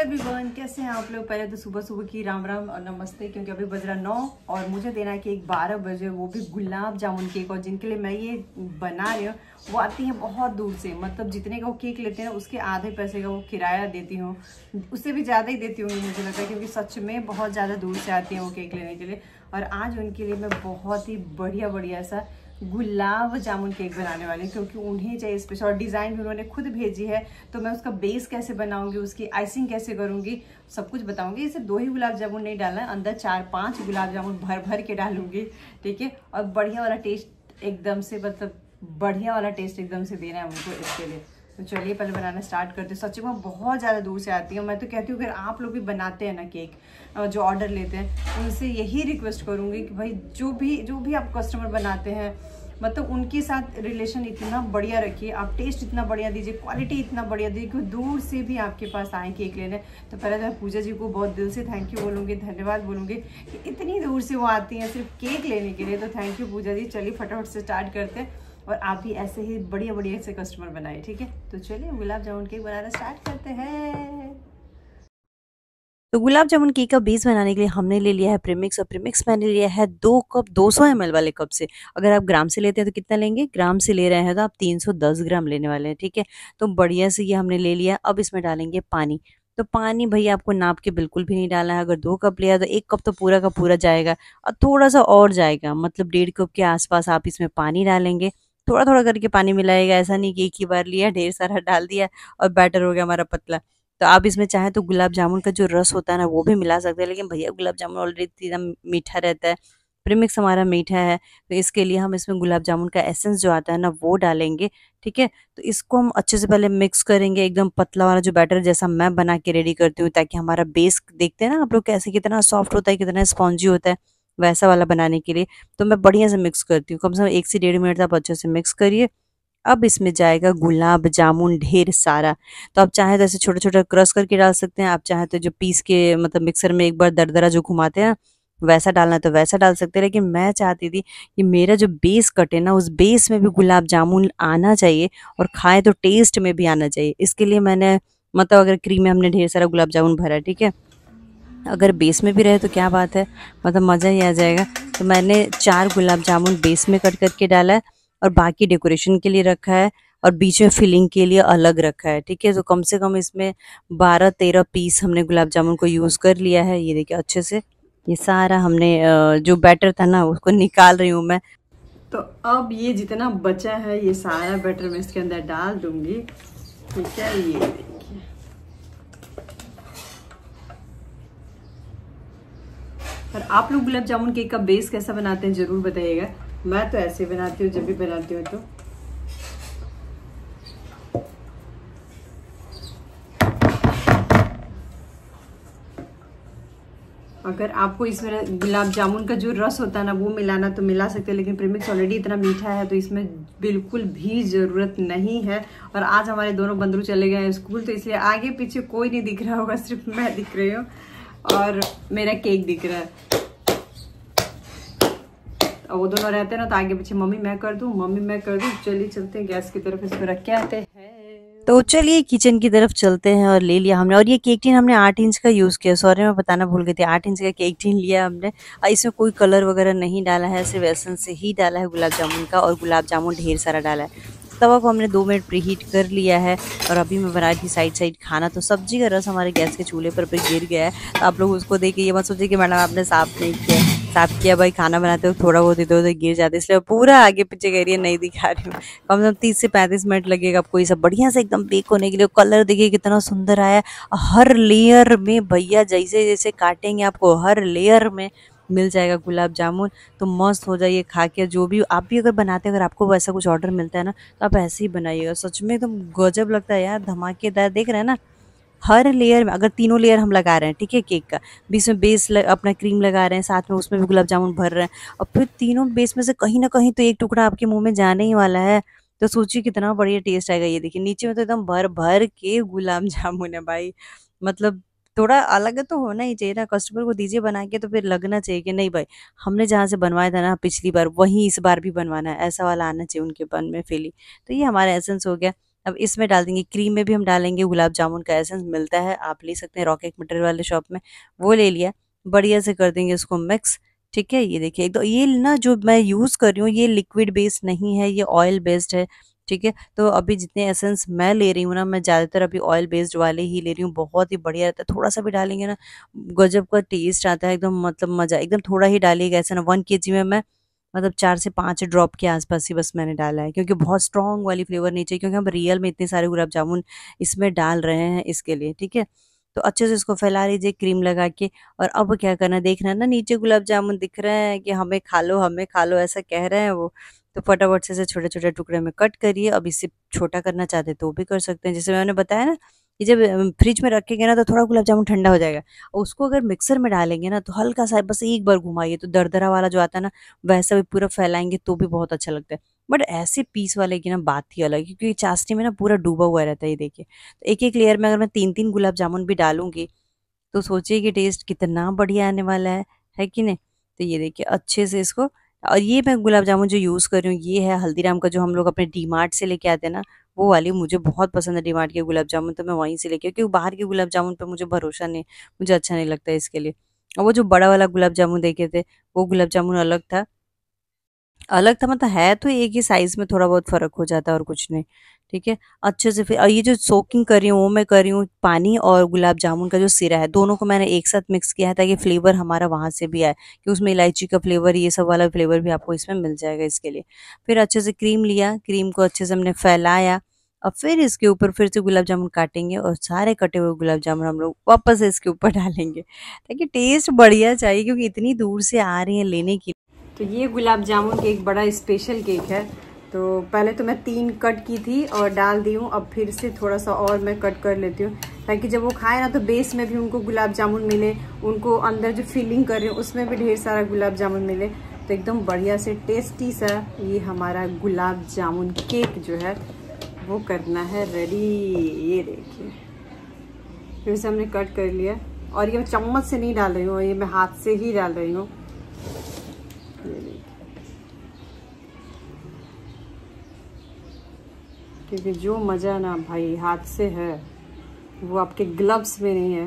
hello everyone कैसे हैं आप लोग पहले तो सुबह सुबह की राम राम और नमस्ते क्योंकि अभी बज रहा नौ और मुझे देना है केक बारह बजे वो भी गुलाब जामुन केक और जिनके लिए मैं ये बना रही हूँ वो आती हैं बहुत दूर से मतलब जितने का वो केक लेते हैं उसके आधे पैसे का वो किराया देती हूँ उससे भी ज़्यादा ही देती हूँ मुझे लगता है क्योंकि सच में बहुत ज़्यादा दूर से आती हैं वो केक लेने के लिए और आज उनके लिए मैं बहुत ही बढ़िया बढ़िया सा गुलाब जामुन केक बनाने वाले क्योंकि उन्हें चाहिए स्पेशल और डिज़ाइन भी उन्होंने खुद भेजी है तो मैं उसका बेस कैसे बनाऊंगी उसकी आइसिंग कैसे करूंगी सब कुछ बताऊंगी इसे दो ही गुलाब जामुन नहीं डालना है अंदर चार पांच गुलाब जामुन भर भर के डालूंगी ठीक है और बढ़िया वाला टेस्ट एकदम से मतलब बढ़िया वाला टेस्ट एकदम से देना है उनको इसके लिए तो चलिए पहले बनाना स्टार्ट करते हैं सच्ची में बहुत ज़्यादा दूर से आती हूँ मैं तो कहती हूँ अगर आप लोग भी बनाते हैं ना केक जो ऑर्डर लेते हैं उनसे यही रिक्वेस्ट करूँगी कि भाई जो भी जो भी आप कस्टमर बनाते हैं मतलब उनके साथ रिलेशन इतना बढ़िया रखिए आप टेस्ट इतना बढ़िया दीजिए क्वालिटी इतना बढ़िया दीजिए कि दूर से भी आपके पास आए केक लेने तो पहले तो मैं पूजा जी को बहुत दिल से थैंक यू बोलूँगी धन्यवाद बोलूँगी कि इतनी दूर से वो आती हैं सिर्फ केक लेने के लिए तो थैंक यू पूजा जी चलिए फटाफट से स्टार्ट करते हैं और आप भी ऐसे ही बढ़िया बढ़िया से कस्टमर बनाए ठीक है तो चलिए गुलाब जामुन केक बनाना स्टार्ट करते हैं तो गुलाब जामुन केक का बेस बनाने के लिए हमने ले लिया है प्रीमिक्स और प्रीमिक्स मैंने लिया है दो कप 200 सौ एम वाले कप से अगर आप ग्राम से लेते हैं तो कितना लेंगे ग्राम से ले रहे हैं तो आप 310 ग्राम लेने वाले हैं ठीक है तो बढ़िया से ये हमने ले लिया अब इसमें डालेंगे पानी तो पानी भैया आपको नाप के बिल्कुल भी नहीं डालना है अगर दो कप लिया तो एक कप तो पूरा का पूरा जाएगा और थोड़ा सा और जाएगा मतलब डेढ़ कप के आसपास आप इसमें पानी डालेंगे थोड़ा थोड़ा करके पानी मिलाएगा ऐसा नहीं कि एक ही बार लिया ढेर सारा डाल दिया और बैटर हो गया हमारा पतला तो आप इसमें चाहें तो गुलाब जामुन का जो रस होता है ना वो भी मिला सकते हैं लेकिन भैया गुलाब जामुन ऑलरेडी इतना मीठा रहता है प्रीमिक्स हमारा मीठा है तो इसके लिए हम इसमें गुलाब जामुन का एसेंस जो आता है ना वो डालेंगे ठीक है तो इसको हम अच्छे से पहले मिक्स करेंगे एकदम पतला वाला जो बैटर जैसा मैं बना के रेडी करती हूँ ताकि हमारा बेस देखते हैं ना आप लोग कैसे कितना सॉफ्ट होता है कितना स्पॉन्जी होता है वैसा वाला बनाने के लिए तो मैं बढ़िया से मिक्स करती हूँ कम से कम एक से डेढ़ मिनट तक तो अच्छे से मिक्स करिए अब इसमें जाएगा गुलाब जामुन ढेर सारा तो आप चाहे तो ऐसे छोटा छोटा क्रश करके डाल सकते हैं आप चाहे तो जो पीस के मतलब मिक्सर में एक बार दरदरा जो घुमाते हैं वैसा डालना है तो वैसा डाल सकते हैं लेकिन मैं चाहती थी कि मेरा जो बेस कटे ना उस बेस में भी गुलाब जामुन आना चाहिए और खाएँ तो टेस्ट में भी आना चाहिए इसके लिए मैंने मतलब अगर क्रीम में हमने ढेर सारा गुलाब जामुन भरा ठीक है अगर बेस में भी रहे तो क्या बात है मतलब मज़ा ही आ जाएगा तो मैंने चार गुलाब जामुन बेस में कट करके डाला है और बाकी डेकोरेशन के लिए रखा है और बीच में फिलिंग के लिए अलग रखा है ठीक है तो कम से कम इसमें बारह तेरह पीस हमने गुलाब जामुन को यूज़ कर लिया है ये देखिए अच्छे से ये सारा हमने जो बैटर था ना उसको निकाल रही हूँ मैं तो अब ये जितना बचा है ये सारा बैटर मैं इसके अंदर डाल दूंगी ठीक है ये और आप लोग गुलाब जामुन केक का बेस कैसा बनाते हैं ज़रूर बताइएगा मैं तो ऐसे बनाती हूँ जब भी बनाती हूँ तो अगर आपको इसमें गुलाब जामुन का जो रस होता है ना वो मिलाना तो मिला सकते हैं लेकिन प्रेमिक्स ऑलरेडी इतना मीठा है तो इसमें बिल्कुल भी ज़रूरत नहीं है और आज हमारे दोनों बंदरू चले गए हैं स्कूल तो इसलिए आगे पीछे कोई नहीं दिख रहा होगा सिर्फ मैं दिख रही हूँ और मेरा केक दिख रहा है वो दोनों रहते हैं ना तो आगे पीछे मम्मी मैं कर दू मम्मी मैं कर दू चलिए चलते हैं गैस की तरफ इसमें रख के आते हैं तो चलिए किचन की तरफ चलते हैं और ले लिया हमने और ये केक टीन हमने आठ इंच का यूज़ किया सॉरी मैं बताना भूल गई थी आठ इंच का केक टीन लिया हमने और इसमें कोई कलर वगैरह नहीं डाला है सिर्फ एसन से ही डाला है गुलाब जामुन का और गुलाब जामुन ढेर सारा डाला है तवा को हमने दो मिनट प्रीहीट कर लिया है और अभी मैं बना रही साइड साइड खाना तो सब्जी का रस हमारे गैस के चूल्हे पर भी गिर गया है तो आप लोग उसको देखिए ये मत सोचिए कि मैडम आपने साफ नहीं किया साफ किया भाई खाना बनाते हो थोड़ा बहुत इधर उधर गिर जाते इसलिए पूरा आगे पीछे कह रही है नहीं दिखा रही हूँ कम से कम तीस से पैंतीस मिनट लगेगा आपको ये सब बढ़िया से एकदम बेक होने के लिए कलर देखिए कितना सुंदर आया हर लेयर में भैया जैसे जैसे काटेंगे आपको हर लेयर में मिल जाएगा गुलाब जामुन तो मस्त हो जाइए खा के जो भी आप भी अगर बनाते हैं अगर आपको वैसा कुछ ऑर्डर मिलता है ना तो आप ऐसे ही बनाइएगा सच में एकदम तो गजब लगता है यार धमाकेदार देख रहे हैं ना हर लेयर में अगर तीनों लेयर हम लगा रहे हैं ठीक है केक का बीच में बेस लग, अपना क्रीम लगा रहे हैं साथ में उसमें भी गुलाब जामुन भर रहे हैं और फिर तीनों बेस में से कहीं ना कहीं तो एक टुकड़ा आपके मुंह में जाने ही वाला है तो सोचिए कितना बढ़िया टेस्ट आएगा ये देखिए नीचे में तो एकदम भर भर के गुलाब जामुन है भाई मतलब थोड़ा अलग तो होना ही चाहिए ना कस्टमर को दीजिए बना के तो फिर लगना चाहिए कि नहीं भाई हमने जहाँ से बनवाया था ना पिछली बार वहीं इस बार भी बनवाना है ऐसा वाला आना चाहिए उनके बन में फेली तो ये हमारा एसेंस हो गया अब इसमें डाल देंगे क्रीम में भी हम डालेंगे गुलाब जामुन का एसेंस मिलता है आप ले सकते हैं रॉकेट मटेरियल वाले शॉप में वो ले लिया बढ़िया से कर देंगे उसको मिक्स ठीक है ये देखिए एक तो ये ना जो मैं यूज़ कर रही हूँ ये लिक्विड बेस्ड नहीं है ये ऑयल बेस्ड है ठीक है तो अभी जितने एसेंस मैं ले रही हूँ ना मैं ज़्यादातर अभी ऑयल बेस्ड वाले ही ले रही हूँ बहुत ही बढ़िया रहता है थोड़ा सा भी डालेंगे ना गजब का टेस्ट आता है एकदम मतलब मज़ा एकदम थोड़ा ही डालिएगा ऐसा ना वन के में मैं मतलब चार से पाँच ड्रॉप के आसपास ही बस मैंने डाला है क्योंकि बहुत स्ट्रॉन्ग वाली फ्लेवर नहीं चाहिए क्योंकि हम रियल में इतने सारे गुलाब जामुन इसमें डाल रहे हैं इसके लिए ठीक है तो अच्छे से इसको फैला लीजिए क्रीम लगा के और अब क्या करना देखना ना नीचे गुलाब जामुन दिख रहे हैं कि हमें खा लो हमें खा लो ऐसा कह रहे हैं वो तो फटाफट से छोटे छोटे टुकड़े में कट करिए अब इसे छोटा करना चाहते तो भी कर सकते हैं जैसे मैंने बताया ना कि जब फ्रिज में रखेंगे ना तो थोड़ा गुलाब जामुन ठंडा हो जाएगा और उसको अगर मिक्सर में डालेंगे ना तो हल्का सा बस एक बार घुमाइए तो दरदरा वाला जो आता है ना वैसा भी पूरा फैलाएंगे तो भी बहुत अच्छा लगता है बट ऐसे पीस वाले की ना बात ही अलग है क्योंकि चाशनी में ना पूरा डूबा हुआ रहता है ये देखिए तो एक एक लेयर में अगर मैं तीन तीन गुलाब जामुन भी डालूंगी तो सोचिए कि टेस्ट कितना बढ़िया आने वाला है है कि नहीं तो ये देखिए अच्छे से इसको और ये मैं गुलाब जामुन जो यूज़ कर रही हूँ ये है हल्दीराम का जो हम लोग अपने डी से लेके आते हैं ना वो वाली मुझे बहुत पसंद है डी के गुलाब जामुन तो मैं वहीं से लेके क्योंकि बाहर के गुलाब जामुन पर मुझे भरोसा नहीं मुझे अच्छा नहीं लगता इसके लिए और वो जो बड़ा वाला गुलाब जामुन देखे थे वो गुलाब जामुन अलग था अलग था मतलब है तो एक ही साइज़ में थोड़ा बहुत फ़र्क हो जाता है और कुछ नहीं ठीक है अच्छे से फिर और ये जो सोकिंग कर रही हूँ वो मैं कर रही हूँ पानी और गुलाब जामुन का जो सिरा है दोनों को मैंने एक साथ मिक्स किया है ताकि फ्लेवर हमारा वहाँ से भी आए कि उसमें इलायची का फ्लेवर ये सब वाला फ्लेवर भी आपको इसमें मिल जाएगा इसके लिए फिर अच्छे से क्रीम लिया क्रीम को अच्छे से हमने फैलाया और फिर इसके ऊपर फिर से गुलाब जामुन काटेंगे और सारे कटे हुए गुलाब जामुन हम लोग वापस इसके ऊपर डालेंगे ताकि टेस्ट बढ़िया चाहिए क्योंकि इतनी दूर से आ रही है लेने के लिए तो ये गुलाब जामुन केक बड़ा स्पेशल केक है तो पहले तो मैं तीन कट की थी और डाल दी हूँ अब फिर से थोड़ा सा और मैं कट कर लेती हूँ ताकि जब वो खाए ना तो बेस में भी उनको गुलाब जामुन मिले उनको अंदर जो फीलिंग कर रही हूँ उसमें भी ढेर सारा गुलाब जामुन मिले तो एकदम बढ़िया से टेस्टी सा ये हमारा गुलाब जामुन केक जो है वो करना है रेडी ये देखिए फिर से हमने कट कर लिया और ये मैं चम्मच से नहीं डाल रही हूँ ये मैं हाथ से ही डाल रही हूँ ये देखिए क्योंकि जो मज़ा ना भाई हाथ से है वो आपके ग्लव्स में नहीं है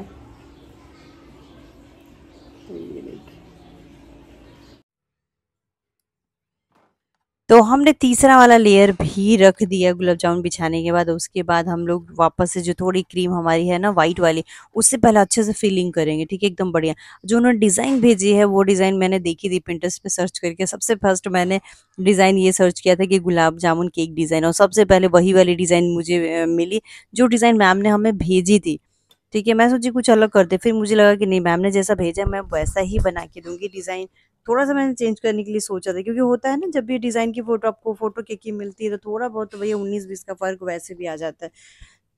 तो हमने तीसरा वाला लेयर भी रख दिया गुलाब जामुन बिछाने के बाद उसके बाद हम लोग वापस से जो थोड़ी क्रीम हमारी है ना व्हाइट वाली उससे पहले अच्छे से फिलिंग करेंगे ठीक है एकदम बढ़िया जो उन्होंने डिज़ाइन भेजी है वो डिज़ाइन मैंने देखी थी प्रिंटर्स पे सर्च करके सबसे फर्स्ट मैंने डिज़ाइन ये सर्च किया था कि गुलाब जामुन केक डिज़ाइन और सबसे पहले वही वाली डिज़ाइन मुझे मिली जो डिज़ाइन मैम ने हमें भेजी थी ठीक है मैं सोची कुछ अलग करते फिर मुझे लगा कि नहीं मैम ने जैसा भेजा मैं वैसा ही बना के दूंगी डिज़ाइन थोड़ा सा मैंने चेंज करने के लिए सोचा था क्योंकि होता है ना जब भी डिज़ाइन की फ़ोटो आपको फ़ोटो के की मिलती है तो थोड़ा बहुत तो भैया उन्नीस बीस का फ़र्क वैसे भी आ जाता है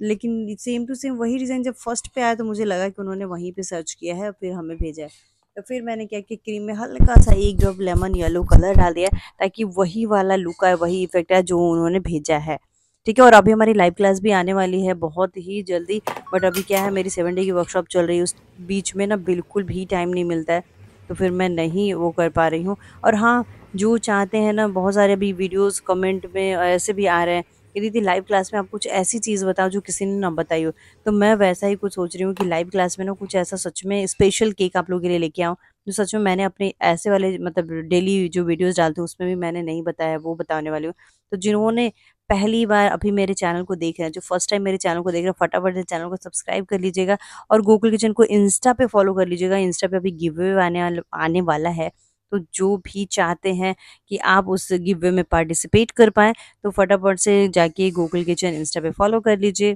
लेकिन सेम टू सेम वही डिज़ाइन जब फर्स्ट पे आया तो मुझे लगा कि उन्होंने वहीं पे सर्च किया है और फिर हमें भेजा है तो फिर मैंने क्या कि क्रीम में हल्का सा एक ड्रॉप लेमन येलो कलर डाल दिया ताकि वही वाला लुक आए वही इफेक्ट आए जो उन्होंने भेजा है ठीक है और अभी हमारी लाइव क्लास भी आने वाली है बहुत ही जल्दी बट अभी क्या है मेरी सेवन डे की वर्कशॉप चल रही है उस बीच में ना बिल्कुल भी टाइम नहीं मिलता है तो फिर मैं नहीं वो कर पा रही हूँ और हाँ जो चाहते हैं ना बहुत सारे अभी वीडियोस कमेंट में ऐसे भी आ रहे हैं कि दीदी लाइव क्लास में आप कुछ ऐसी चीज़ बताओ जो किसी ने ना बताई हो तो मैं वैसा ही कुछ सोच रही हूँ कि लाइव क्लास में ना कुछ ऐसा सच में स्पेशल केक आप लोगों के लिए लेके आऊँ जो सच में मैंने अपने ऐसे वाले मतलब डेली जो वीडियोस डालती हूँ उसमें भी मैंने नहीं बताया वो बताने वाली हूँ तो जिन्होंने पहली बार अभी मेरे चैनल को देख रहे हैं जो फर्स्ट टाइम मेरे चैनल को देख रहे हैं फटाफट से चैनल को सब्सक्राइब कर लीजिएगा और गूगल किचन को इंस्टा पे फॉलो कर लीजिएगा इंस्टा पे अभी गिव आने आने वाला है तो जो भी चाहते हैं कि आप उस गिव वे में पार्टिसिपेट कर पाएँ तो फटाफट से जाके गूगल किचन इंस्टा पे फॉलो कर लीजिए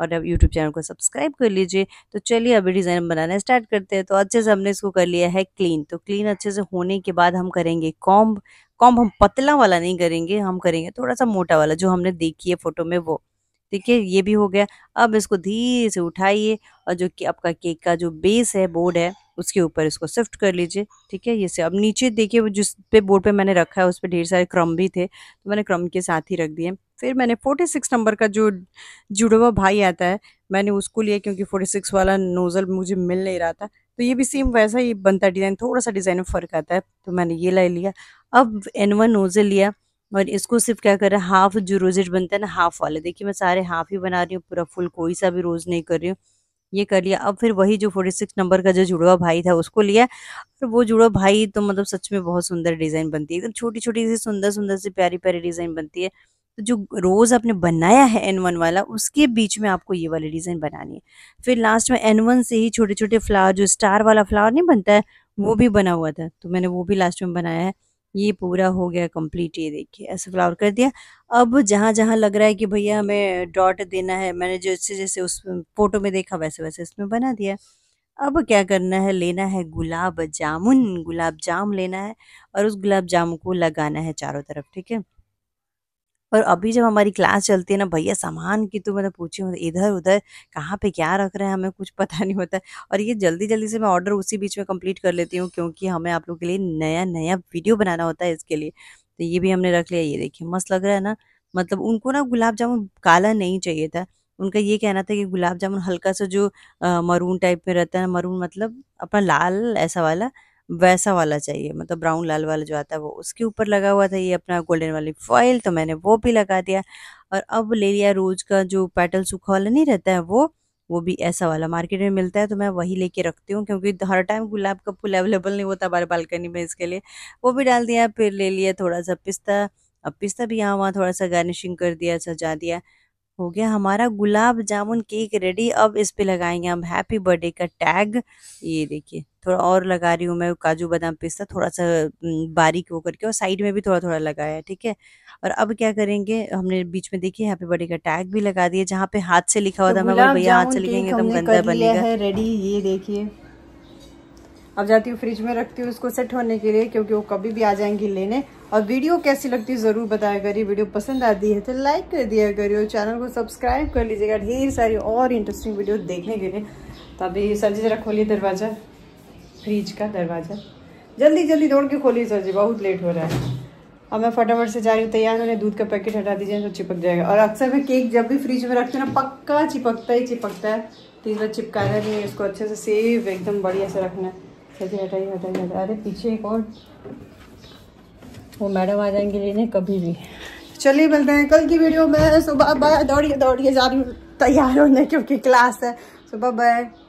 और अब यूट्यूब चैनल को सब्सक्राइब कर लीजिए तो चलिए अभी डिज़ाइन बनाना स्टार्ट करते हैं तो अच्छे से हमने इसको कर लिया है क्लीन तो क्लीन अच्छे से होने के बाद हम करेंगे कॉम्ब कॉम्ब हम पतला वाला नहीं करेंगे हम करेंगे थोड़ा सा मोटा वाला जो हमने देखी है फ़ोटो में वो ठीक है ये भी हो गया अब इसको धीरे से उठाइए और जो कि आपका केक का जो बेस है बोर्ड है उसके ऊपर इसको शिफ्ट कर लीजिए ठीक है ये से अब नीचे देखिए जिस पे बोर्ड पे मैंने रखा है उस पर ढेर सारे क्रम भी थे तो मैंने क्रम के साथ ही रख दिए फिर मैंने 46 नंबर का जो जुड़वा भाई आता है मैंने उसको लिया क्योंकि 46 वाला नोज़ल मुझे मिल नहीं रहा था तो ये भी सेम वैसा ही बनता है डिज़ाइन थोड़ा सा डिज़ाइन में फ़र्क आता है तो मैंने ये ला लिया अब एन वन नोज़ल लिया और इसको सिर्फ क्या कर रहा है हाफ जो रोजेट बनता है ना हाफ वाले देखिए मैं सारे हाफ ही बना रही हूँ पूरा फुल कोई सा भी रोज़ नहीं कर रही हूँ ये कर लिया अब फिर वही जो फोर्टी सिक्स नंबर का जो जुड़वा भाई था उसको लिया और वो जुड़वा भाई तो मतलब सच में बहुत सुंदर डिज़ाइन बनती है एकदम छोटी छोटी सी सुंदर सुंदर सी प्यारी प्यारी डिज़ाइन बनती है तो जो रोज़ आपने बनाया है एन वन वाला उसके बीच में आपको ये वाली डिज़ाइन बनानी है फिर लास्ट में एन वन से ही छोटे छोटे फ्लावर जो स्टार वाला फ्लावर नहीं बनता है वो भी बना हुआ था तो मैंने वो भी लास्ट में बनाया है ये पूरा हो गया कम्प्लीट ये देखिए ऐसे फ्लावर कर दिया अब जहाँ जहाँ लग रहा है कि भैया हमें डॉट देना है मैंने जैसे जैसे उस फोटो में देखा वैसे वैसे इसमें बना दिया अब क्या करना है लेना है गुलाब जामुन गुलाब जाम लेना है और उस गुलाब जामुन को लगाना है चारों तरफ ठीक है और अभी जब हमारी क्लास चलती है ना भैया सामान की तो मैंने पूछी मतलब इधर उधर कहाँ पे क्या रख रहे हैं हमें कुछ पता नहीं होता और ये जल्दी जल्दी से मैं ऑर्डर उसी बीच में कंप्लीट कर लेती हूँ क्योंकि हमें आप लोग के लिए नया नया वीडियो बनाना होता है इसके लिए तो ये भी हमने रख लिया ये देखिए मस्त लग रहा है ना मतलब उनको ना गुलाब जामुन काला नहीं चाहिए था उनका ये कहना था कि गुलाब जामुन हल्का सा जो मरून टाइप में रहता है मरून मतलब अपना लाल ऐसा वाला वैसा वाला चाहिए मतलब ब्राउन लाल वाला जो आता है वो उसके ऊपर लगा हुआ था ये अपना गोल्डन वाली फॉइल तो मैंने वो भी लगा दिया और अब ले लिया रोज़ का जो पेटल सूखा वाला नहीं रहता है वो वो भी ऐसा वाला मार्केट में मिलता है तो मैं वही लेके रखती हूँ क्योंकि हर टाइम गुलाब का फूल अवेलेबल नहीं होता हमारे बालकनी में इसके लिए वो भी डाल दिया फिर ले लिया थोड़ा सा पिस्ता अब पिस्ता भी यहाँ वहाँ थोड़ा सा गार्निशिंग कर दिया सजा दिया हो गया हमारा गुलाब जामुन केक रेडी अब इस पे लगाएंगे हम हैप्पी बर्थडे का टैग ये देखिए थोड़ा और लगा रही हूँ मैं काजू बादाम पिस्ता थोड़ा सा बारीक वो करके और साइड में भी थोड़ा थोड़ा लगाया ठीक है और अब क्या करेंगे हमने बीच में देखिए हैप्पी बर्थडे का टैग भी लगा दिया जहाँ पे हाथ से लिखा हुआ तो था मैं भैया हाथ से लिखेंगे तो गंदा बनेगा रेडी ये देखिए अब जाती हूँ फ्रिज में रखती हूँ उसको सेट होने के लिए क्योंकि वो कभी भी आ जाएंगी लेने और वीडियो कैसी लगती है ज़रूर बताया करिए वीडियो पसंद आती है तो लाइक कर दिया करिए चैनल को सब्सक्राइब कर लीजिएगा ढेर सारी और इंटरेस्टिंग वीडियो देखने के लिए तो अभी सर जी जरा खोलिए दरवाज़ा फ्रिज का दरवाज़ा जल्दी जल्दी दौड़ के खोलिए सर जी बहुत लेट हो रहा है अब मैं फटाफट से जा रही हूँ तैयार होने दूध का पैकेट हटा दीजिए तो चिपक जाएगा और अक्सर मैं केक जब भी फ्रिज में रखती हूँ ना पक्का चिपकता ही चिपकता है तो इस बार चिपकाना नहीं है इसको अच्छे से सेफ एकदम बढ़िया से रखना है हटाइए हटाइए हटाइए अरे पीछे एक और वो मैडम आ जाएंगे लेने कभी भी चलिए मिलते हैं कल की वीडियो में सुबह बाय दौड़िए दौड़िए जा रही हूँ तैयार होने क्योंकि क्लास है सुबह बाय